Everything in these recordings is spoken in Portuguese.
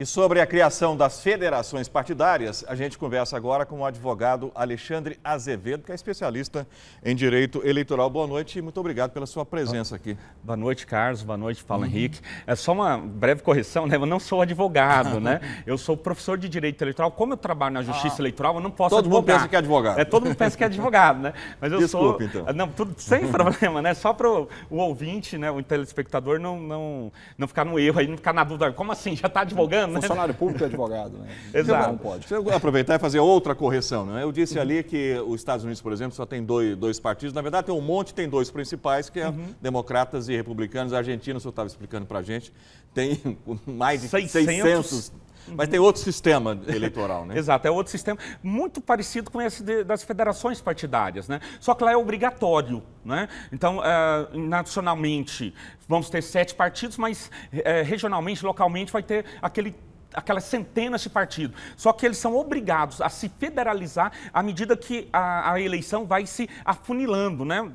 E sobre a criação das federações partidárias, a gente conversa agora com o advogado Alexandre Azevedo, que é especialista em direito eleitoral. Boa noite e muito obrigado pela sua presença aqui. Boa noite, Carlos. Boa noite, Paulo uhum. Henrique. É só uma breve correção, né? Eu não sou advogado, uhum. né? Eu sou professor de direito eleitoral. Como eu trabalho na justiça uhum. eleitoral, eu não posso todo advogar. Todo mundo pensa que é advogado. É, todo mundo pensa que é advogado, né? Mas eu Desculpe, sou... então. Ah, não, tudo sem problema, né? Só para o ouvinte, né, o telespectador não, não, não ficar no erro aí, não ficar na dúvida. Como assim? Já está advogando? né? Funcionário público e advogado, né? Exato. Não pode. Deixa eu aproveitar e fazer outra correção, né? Eu disse ali que os Estados Unidos, por exemplo, só tem dois, dois partidos. Na verdade, tem um monte, tem dois principais, que é uhum. democratas e republicanos. A Argentina, o senhor estava explicando para a gente, tem mais de 600, 600 Uhum. Mas tem outro sistema eleitoral, né? Exato, é outro sistema muito parecido com esse de, das federações partidárias, né? Só que lá é obrigatório, né? Então, uh, nacionalmente, vamos ter sete partidos, mas uh, regionalmente, localmente, vai ter aquele aquelas centenas de partidos. Só que eles são obrigados a se federalizar à medida que a, a eleição vai se afunilando, né?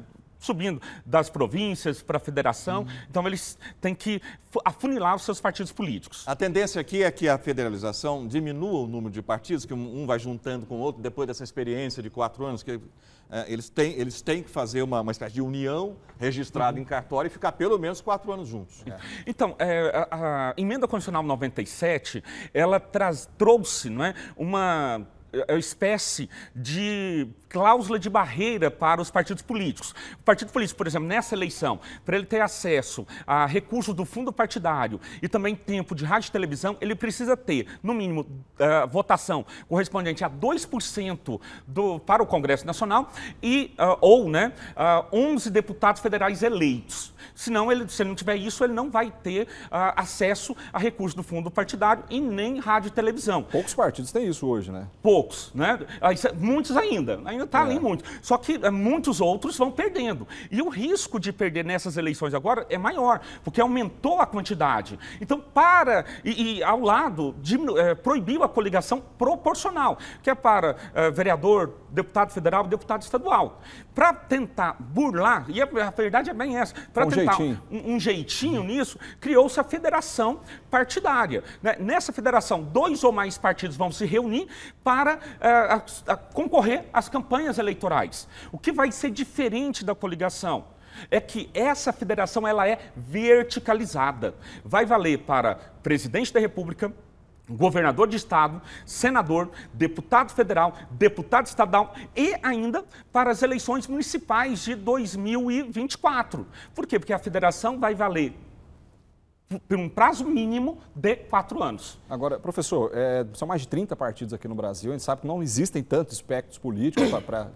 subindo das províncias para a federação. Uhum. Então, eles têm que afunilar os seus partidos políticos. A tendência aqui é que a federalização diminua o número de partidos, que um vai juntando com o outro, depois dessa experiência de quatro anos, que é, eles, têm, eles têm que fazer uma, uma espécie de união registrada uhum. em cartório e ficar pelo menos quatro anos juntos. É. Então, é, a, a, emenda constitucional 97, ela traz, trouxe não é, uma é, é espécie de cláusula de barreira para os partidos políticos. O partido político, por exemplo, nessa eleição, para ele ter acesso a recursos do fundo partidário e também tempo de rádio e televisão, ele precisa ter, no mínimo, eh, votação correspondente a 2% do, para o Congresso Nacional e, uh, ou né, uh, eh, 11 deputados federais eleitos. Senão, ele, se ele não tiver isso, ele não vai ter acesso a recursos do fundo partidário e nem rádio e televisão. Poucos partidos têm isso hoje, né? Poucos, né? Ah, é muitos ainda. Ainda está é. ali muito. Só que eh, muitos outros vão perdendo. E o risco de perder nessas eleições agora é maior, porque aumentou a quantidade. Então, para, e, e ao lado, diminu, é, eh, proibiu a coligação proporcional, que é para é, vereador, deputado federal, deputado estadual, para tentar burlar, e a, a, verdade é bem essa, para um tentar jeitinho. Um, um, jeitinho nisso, criou-se a federação partidária. Né? Nessa federação, dois ou mais partidos vão se reunir para eh, a, a concorrer às campanhas eleitorais. O que vai ser diferente da coligação? é que essa federação ela é verticalizada. Vai valer para presidente da República, governador de estado, senador, deputado federal, deputado estadual e ainda para as eleições municipais de 2024. Por quê? Porque a federação vai valer por um prazo mínimo de quatro anos. Agora, professor, é, são mais de 30 partidos aqui no Brasil. A gente sabe que não existem tantos espectros políticos para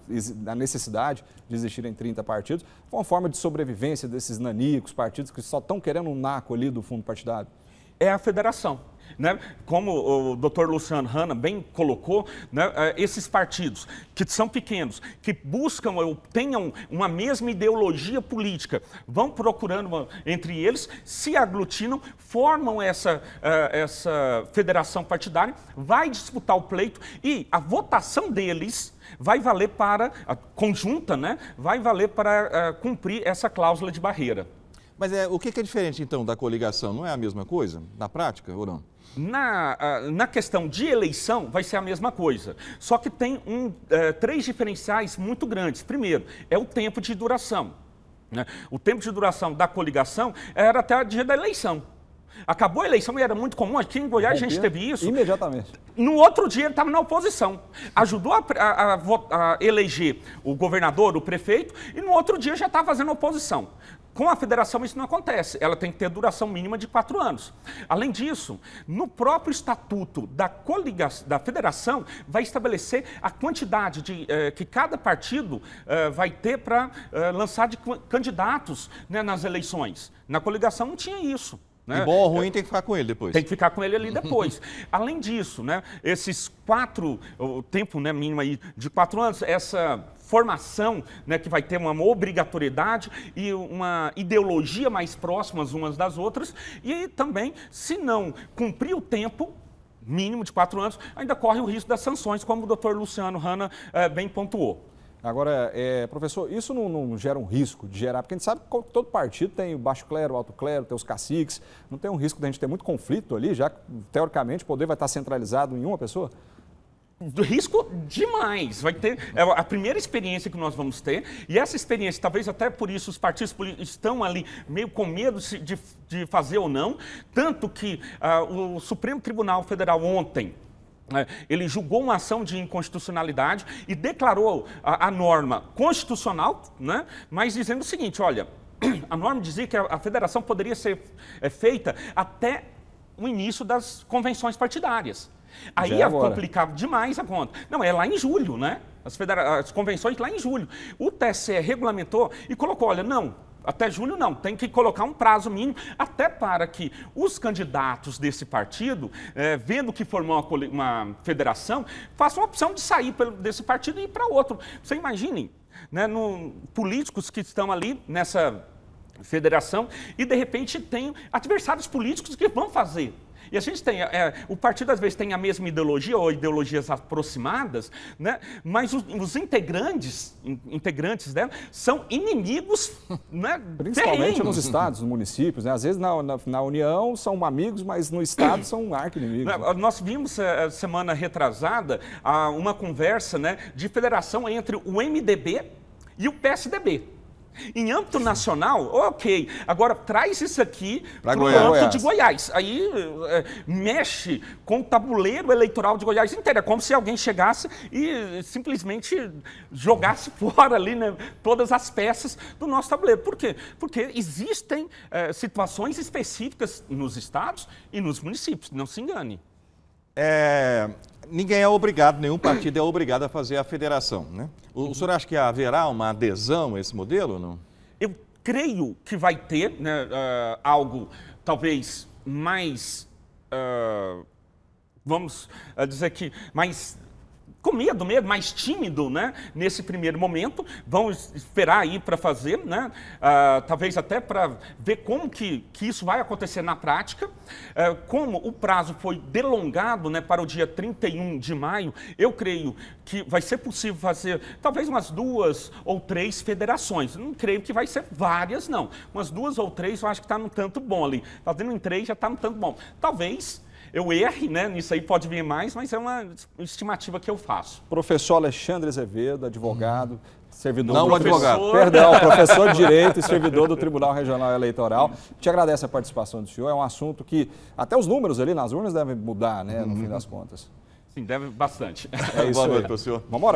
a necessidade de existirem 30 partidos. Qual a forma de sobrevivência desses nanicos, partidos que só estão querendo um naco ali do fundo partidário? É a federação. Né? Como o doutor Luciano Hanna bem colocou, né? É, esses partidos que são pequenos, que buscam ou tenham uma mesma ideologia política, vão procurando uma, entre eles, se aglutinam, formam essa, é, essa federação partidária, vai disputar o pleito e a votação deles vai valer para, a conjunta, né? vai valer para é, cumprir essa cláusula de barreira. Mas é, o que é diferente, então, da coligação? Não é a mesma coisa, na prática, ou não? Na, na questão de eleição, vai ser a mesma coisa. Só que tem um, é, três diferenciais muito grandes. Primeiro, é o tempo de duração. Né? O tempo de duração da coligação era até o dia da eleição. Acabou a eleição e era muito comum. Aqui em Goiás a gente teve isso. Imediatamente. No outro dia ele estava na oposição. Ajudou a, a, a, a, eleger o governador, o prefeito, e no outro dia já estava fazendo oposição. Com a federação isso não acontece, ela tem que ter duração mínima de quatro anos. Além disso, no próprio estatuto da, coligação, da federação vai estabelecer a quantidade de, eh, que cada partido eh, vai ter para eh, lançar de candidatos né, nas eleições. Na coligação não tinha isso. Né? E bom ou ruim tem que ficar com ele depois. Tem que ficar com ele ali depois. Além disso, né, esses quatro, o tempo né, mínimo aí de quatro anos, essa formação né, que vai ter uma obrigatoriedade e uma ideologia mais próximas umas das outras, e também, se não cumprir o tempo, mínimo de quatro anos, ainda corre o risco das sanções, como o doutor Luciano Hanna eh, bem pontuou. Agora, é, professor, isso não, não, gera um risco de gerar, porque a gente sabe que todo partido tem o baixo clero, o alto clero, tem os caciques, não tem um risco de a gente ter muito conflito ali, já que, teoricamente, o poder vai estar centralizado em uma pessoa? do risco demais. Vai ter é a primeira experiência que nós vamos ter e essa experiência, talvez até por isso os partidos estão ali meio com medo de, de fazer ou não, tanto que uh, o Supremo Tribunal Federal ontem é, ele julgou uma ação de inconstitucionalidade e declarou a, a norma constitucional, né? mas dizendo o seguinte: olha, a norma dizia que a, a federação poderia ser é, feita até o início das convenções partidárias. Aí é complicado demais a conta. Não, é lá em julho, né? As, as convenções lá em julho. O TSE regulamentou e colocou: olha, não, até julho não, tem que colocar um prazo mínimo, até para que os candidatos desse partido, é, vendo que formou uma, uma, federação, façam a opção de sair desse partido e ir para outro. Você imagine, né, no, políticos que estão ali nessa federação e de repente tem adversários políticos que vão fazer e a gente tem, é, é, o partido às vezes tem a mesma ideologia ou ideologias aproximadas, né? mas os, os integrantes, in, integrantes dela são inimigos. Né, Principalmente terrenos. nos estados, nos municípios. Né? Às vezes na, na, na, União são amigos, mas no estado são arqui inimigo né, Nós vimos é, é, semana retrasada ah, uma conversa né, de federação entre o MDB e o PSDB. Em âmbito nacional, ok. Agora traz isso aqui para o âmbito Goiás. de Goiás. Aí é, mexe com o tabuleiro eleitoral de Goiás inteiro. É como se alguém chegasse e simplesmente jogasse fora ali né, todas as peças do nosso tabuleiro. Por quê? Porque existem é, situações específicas nos estados e nos municípios, não se engane. É, ninguém é obrigado, nenhum partido é obrigado a fazer a federação, né? O, uhum. o senhor acha que haverá uma adesão a esse modelo ou não? Eu creio que vai ter né, uh, algo talvez mais, uh, vamos ah, dizer que mais com medo mesmo, mais tímido, né? Nesse primeiro momento, vão esperar aí para fazer, né? Ah, talvez até para ver como que, que isso vai acontecer na prática. Eh, como o prazo foi delongado, né? Para o dia 31 de maio, eu creio que vai ser possível fazer talvez umas duas ou três federações. Não creio que vai ser várias, não. Umas duas ou três, eu acho que está no tanto bom ali. Fazendo tá em três já está no tanto bom. Talvez eu erre, né? Nisso aí pode vir mais, mas é uma estimativa que eu faço. Professor Alexandre Azevedo, advogado, servidor Não, do advogado. Perdão, professor de Direito e servidor do Tribunal Regional Eleitoral. Te agradeço a participação do senhor. É um assunto que até os números ali nas urnas devem mudar, né? No fim das uhum. contas. Sim, deve bastante. É Boa noite, professor. Vamos embora.